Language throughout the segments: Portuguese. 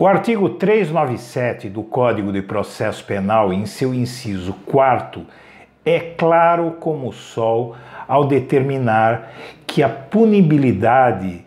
O artigo 397 do Código de Processo Penal, em seu inciso 4, é claro como o sol ao determinar que a punibilidade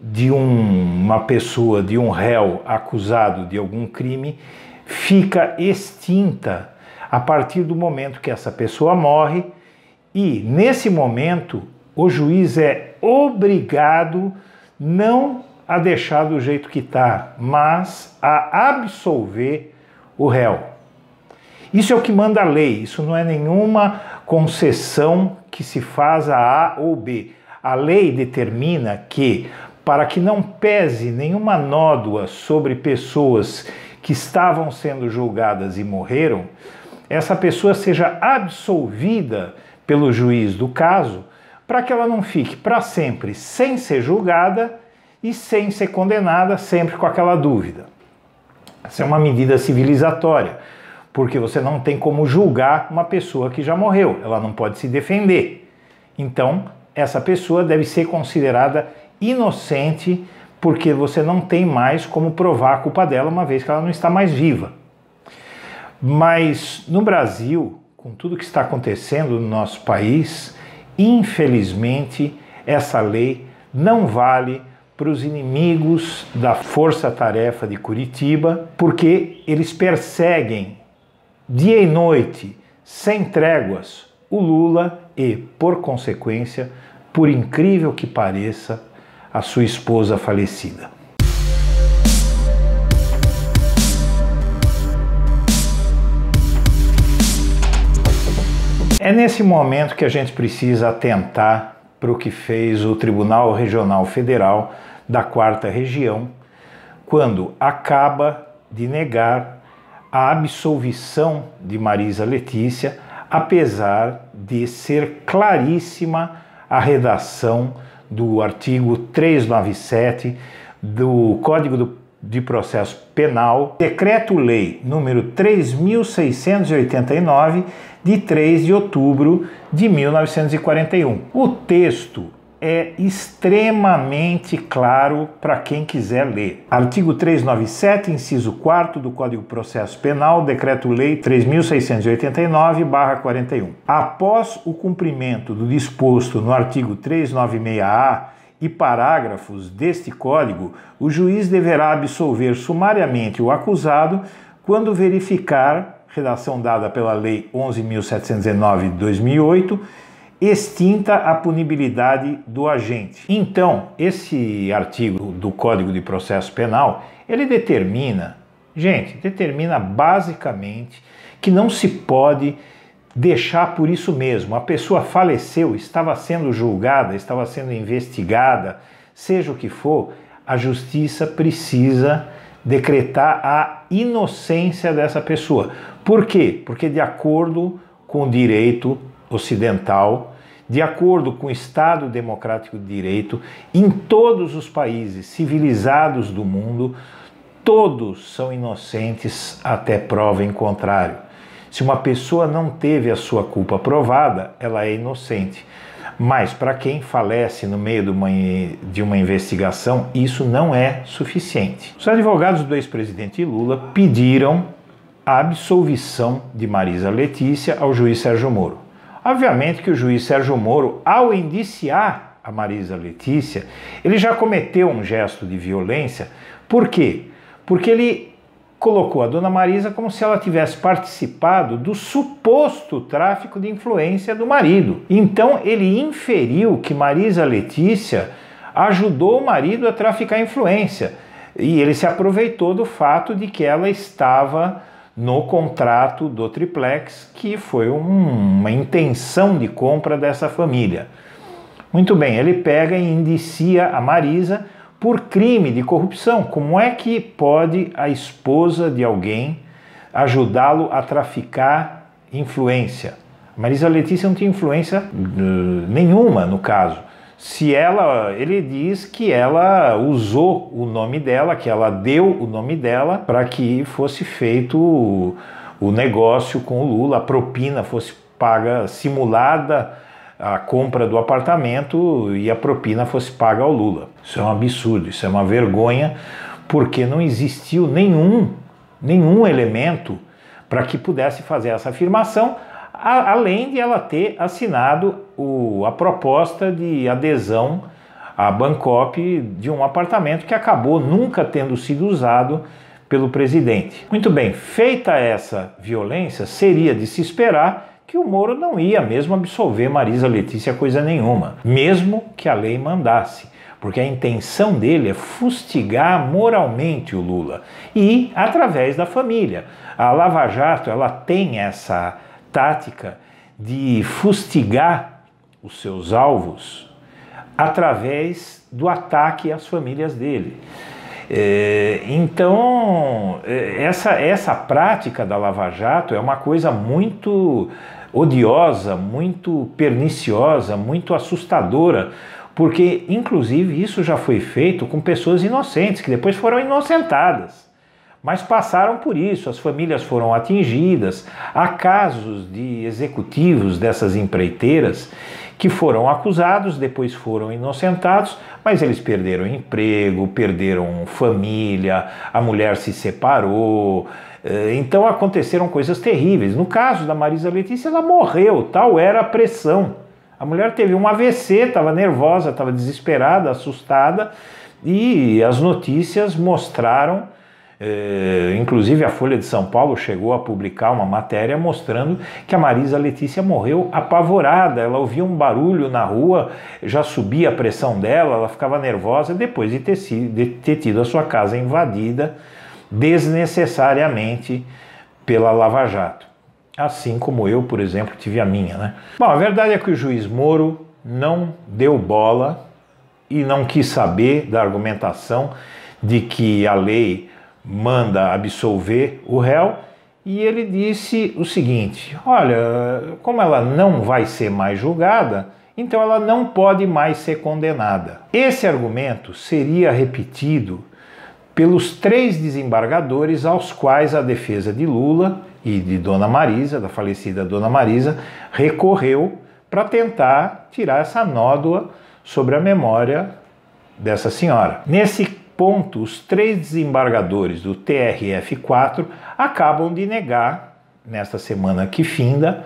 de um, uma pessoa, de um réu acusado de algum crime, fica extinta a partir do momento que essa pessoa morre, e nesse momento o juiz é obrigado não a deixar do jeito que está, mas a absolver o réu. Isso é o que manda a lei, isso não é nenhuma concessão que se faz a A ou B. A lei determina que, para que não pese nenhuma nódoa sobre pessoas que estavam sendo julgadas e morreram, essa pessoa seja absolvida pelo juiz do caso, para que ela não fique para sempre sem ser julgada e sem ser condenada, sempre com aquela dúvida. Essa é uma medida civilizatória, porque você não tem como julgar uma pessoa que já morreu, ela não pode se defender. Então, essa pessoa deve ser considerada inocente, porque você não tem mais como provar a culpa dela, uma vez que ela não está mais viva. Mas no Brasil, com tudo que está acontecendo no nosso país, infelizmente, essa lei não vale para os inimigos da Força Tarefa de Curitiba, porque eles perseguem dia e noite, sem tréguas, o Lula e, por consequência, por incrível que pareça, a sua esposa falecida. É nesse momento que a gente precisa atentar para o que fez o Tribunal Regional Federal da Quarta Região, quando acaba de negar a absolvição de Marisa Letícia, apesar de ser claríssima a redação do artigo 397 do Código do, de Processo Penal, Decreto-Lei número 3689, de 3 de outubro de 1941. O texto é extremamente claro para quem quiser ler. Artigo 397, inciso 4 do Código Processo Penal, Decreto-Lei 3689/41. Após o cumprimento do disposto no artigo 396-A e parágrafos deste código, o juiz deverá absolver sumariamente o acusado quando verificar redação dada pela Lei 11.709 de 2008, extinta a punibilidade do agente. Então, esse artigo do Código de Processo Penal, ele determina, gente, determina basicamente que não se pode deixar por isso mesmo. A pessoa faleceu, estava sendo julgada, estava sendo investigada, seja o que for, a justiça precisa decretar a inocência dessa pessoa. Por quê? Porque, de acordo com o direito ocidental, de acordo com o Estado Democrático de Direito, em todos os países civilizados do mundo, todos são inocentes até prova em contrário. Se uma pessoa não teve a sua culpa provada, ela é inocente. Mas para quem falece no meio de uma, investigação, isso não é suficiente. Os advogados do ex-presidente Lula pediram a absolvição de Marisa Letícia ao juiz Sérgio Moro. Obviamente que o juiz Sérgio Moro, ao indiciar a Marisa Letícia, ele já cometeu um gesto de violência. Por quê? Porque ele colocou a dona Marisa como se ela tivesse participado do suposto tráfico de influência do marido. Então ele inferiu que Marisa Letícia ajudou o marido a traficar influência e ele se aproveitou do fato de que ela estava no contrato do triplex, que foi um, uma intenção de compra dessa família. Muito bem, ele pega e indicia a Marisa por crime de corrupção. Como é que pode a esposa de alguém ajudá-lo a traficar influência? Marisa Letícia não tinha influência eh, nenhuma no caso. Se ela, ele diz que ela usou o nome dela, que ela deu o nome dela para que fosse feito o, o negócio com o Lula, a propina fosse paga simulada a compra do apartamento e a propina fosse paga ao Lula. Isso é um absurdo, isso é uma vergonha, porque não existiu nenhum, nenhum elemento para que pudesse fazer essa afirmação, a, além de ela ter assinado o, a proposta de adesão à Bancop de um apartamento que acabou nunca tendo sido usado pelo presidente. Muito bem, feita essa violência, seria de se esperar que o Moro não ia mesmo absolver Marisa Letícia coisa nenhuma, mesmo que a lei mandasse, porque a intenção dele é fustigar moralmente o Lula e através da família. A Lava Jato, ela tem essa tática de fustigar os seus alvos através do ataque às famílias dele. É, então, é, essa, essa prática da Lava Jato é uma coisa muito odiosa, muito perniciosa, muito assustadora, porque, inclusive, isso já foi feito com pessoas inocentes, que depois foram inocentadas. Mas passaram por isso, as famílias foram atingidas. Há casos de executivos dessas empreiteiras que foram acusados, depois foram inocentados, mas eles perderam emprego, perderam família, a mulher se separou. Eh, então aconteceram coisas terríveis. No caso da Marisa Letícia, ela morreu, tal era a pressão. A mulher teve um AVC, estava nervosa, estava desesperada, assustada, e as notícias mostraram é, inclusive, a Folha de São Paulo chegou a publicar uma matéria mostrando que a Marisa Letícia morreu apavorada. Ela ouvia um barulho na rua, já subia a pressão dela, ela ficava nervosa depois de ter, sido, de ter tido a sua casa invadida desnecessariamente pela Lava Jato. Assim como eu, por exemplo, tive a minha. Né? Bom, a verdade é que o juiz Moro não deu bola e não quis saber da argumentação de que a lei manda absolver o réu e ele disse o seguinte: olha, como ela não vai ser mais julgada, então ela não pode mais ser condenada. Esse argumento seria repetido pelos três desembargadores aos quais a defesa de Lula e de Dona Marisa, da falecida Dona Marisa, recorreu para tentar tirar essa nódoa sobre a memória dessa senhora. Nesse ponto, os três desembargadores do TRF4 acabam de negar, nesta semana que finda,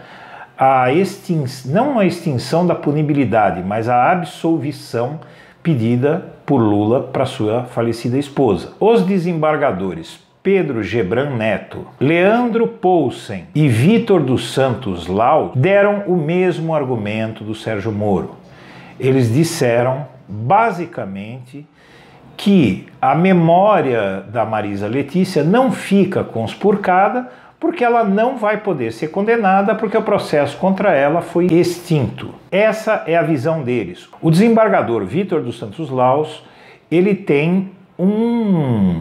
a extinção, não a extinção da punibilidade, mas a absolvição pedida por Lula para sua falecida esposa. Os desembargadores Pedro Gebran Neto, Leandro Poulsen e Vitor dos Santos Lau deram o mesmo argumento do Sérgio Moro. Eles disseram, basicamente, que a memória da Marisa Letícia não fica conspurcada porque ela não vai poder ser condenada porque o processo contra ela foi extinto. Essa é a visão deles. O desembargador Vitor dos Santos Laus, ele tem um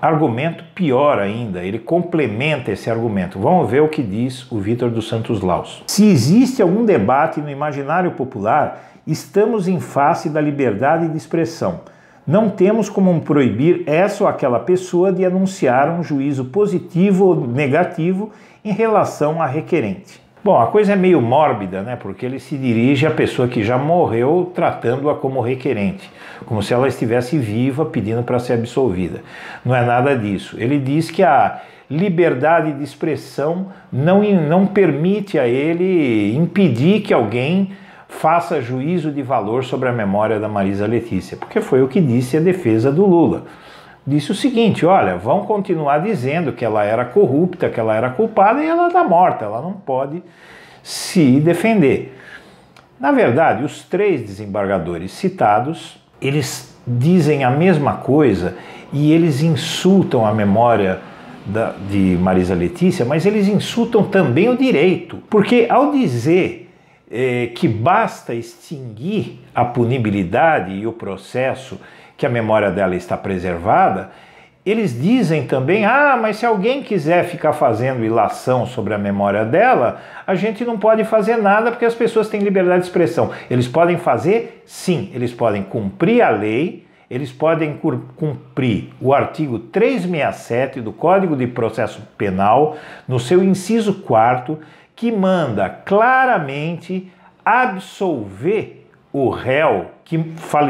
argumento pior ainda, ele complementa esse argumento. Vamos ver o que diz o Vitor dos Santos Laus. Se existe algum debate no imaginário popular, estamos em face da liberdade de expressão não temos como proibir essa ou aquela pessoa de anunciar um juízo positivo ou negativo em relação à requerente. Bom, a coisa é meio mórbida, né? Porque ele se dirige à pessoa que já morreu, tratando-a como requerente, como se ela estivesse viva pedindo para ser absolvida. Não é nada disso. Ele diz que a liberdade de expressão não, não permite a ele impedir que alguém faça juízo de valor sobre a memória da Marisa Letícia, porque foi o que disse a defesa do Lula. Disse o seguinte: olha, vão continuar dizendo que ela era corrupta, que ela era culpada e ela está morta, ela não pode se defender. Na verdade, os três desembargadores citados, eles dizem a mesma coisa e eles insultam a memória da, de Marisa Letícia, mas eles insultam também o direito, porque ao dizer é, que basta extinguir a punibilidade e o processo que a memória dela está preservada, eles dizem também: ah, mas se alguém quiser ficar fazendo ilação sobre a memória dela, a gente não pode fazer nada porque as pessoas têm liberdade de expressão. Eles podem fazer? Sim, eles podem cumprir a lei, eles podem cumprir o artigo 367 do Código de Processo Penal, no seu inciso 4, que manda claramente absolver o réu que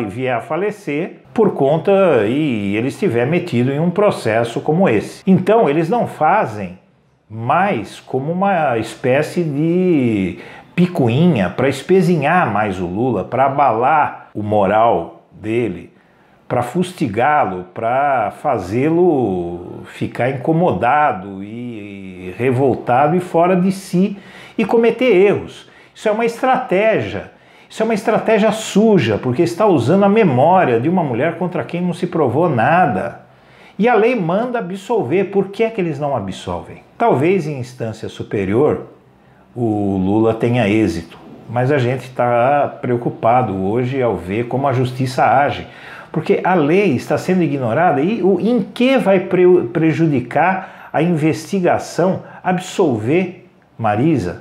vier a falecer por conta e ele estiver metido em um processo como esse. Então, eles não fazem mais como uma espécie de picuinha para espezinhar mais o Lula, para abalar o moral dele, para fustigá-lo, para fazê-lo ficar incomodado e revoltado e fora de si e cometer erros. Isso é uma estratégia. Isso é uma estratégia suja, porque está usando a memória de uma mulher contra quem não se provou nada. E a lei manda absolver. Por que é que eles não absolvem? Talvez em instância superior o Lula tenha êxito, mas a gente está preocupado hoje ao ver como a justiça age, porque a lei está sendo ignorada e em que vai prejudicar a investigação absolver Marisa?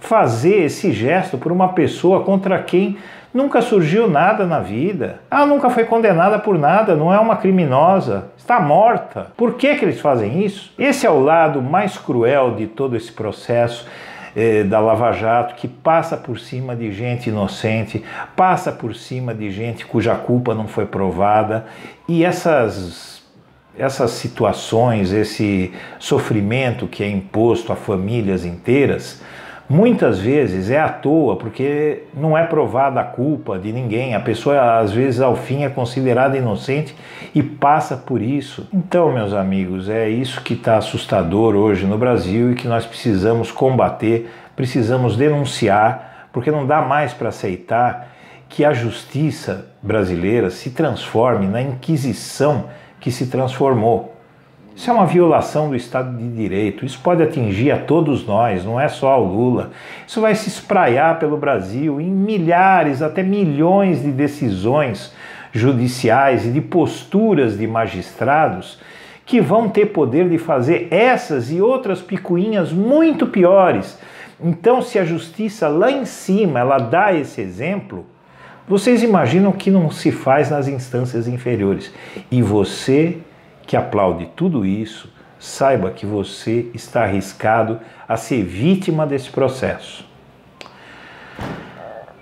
Fazer esse gesto por uma pessoa contra quem nunca surgiu nada na vida. Ela nunca foi condenada por nada, não é uma criminosa, está morta. Por que, que eles fazem isso? Esse é o lado mais cruel de todo esse processo eh, da Lava Jato, que passa por cima de gente inocente, passa por cima de gente cuja culpa não foi provada, e essas essas situações, esse sofrimento que é imposto a famílias inteiras, muitas vezes é à toa, porque não é provada a culpa de ninguém. A pessoa, às vezes, ao fim é considerada inocente e passa por isso. Então, meus amigos, é isso que está assustador hoje no Brasil e que nós precisamos combater, precisamos denunciar, porque não dá mais para aceitar que a justiça brasileira se transforme na inquisição que se transformou. Isso é uma violação do Estado de Direito. Isso pode atingir a todos nós, não é só ao Lula. Isso vai se espraiar pelo Brasil em milhares, até milhões de decisões judiciais e de posturas de magistrados que vão ter poder de fazer essas e outras picuinhas muito piores. Então, se a justiça lá em cima ela dá esse exemplo, vocês imaginam que não se faz nas instâncias inferiores. E você que aplaude tudo isso, saiba que você está arriscado a ser vítima desse processo.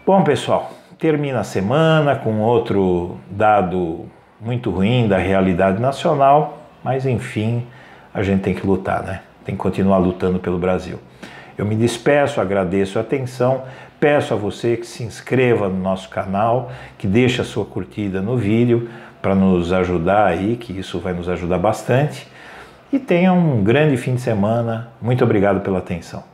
Bom, pessoal, termina a semana com outro dado muito ruim da realidade nacional, mas enfim, a gente tem que lutar, né? Tem que continuar lutando pelo Brasil. Eu me despeço, agradeço a atenção, peço a você que se inscreva no nosso canal, que deixe a sua curtida no vídeo para nos ajudar aí, que isso vai nos ajudar bastante. E tenha um grande fim de semana. Muito obrigado pela atenção.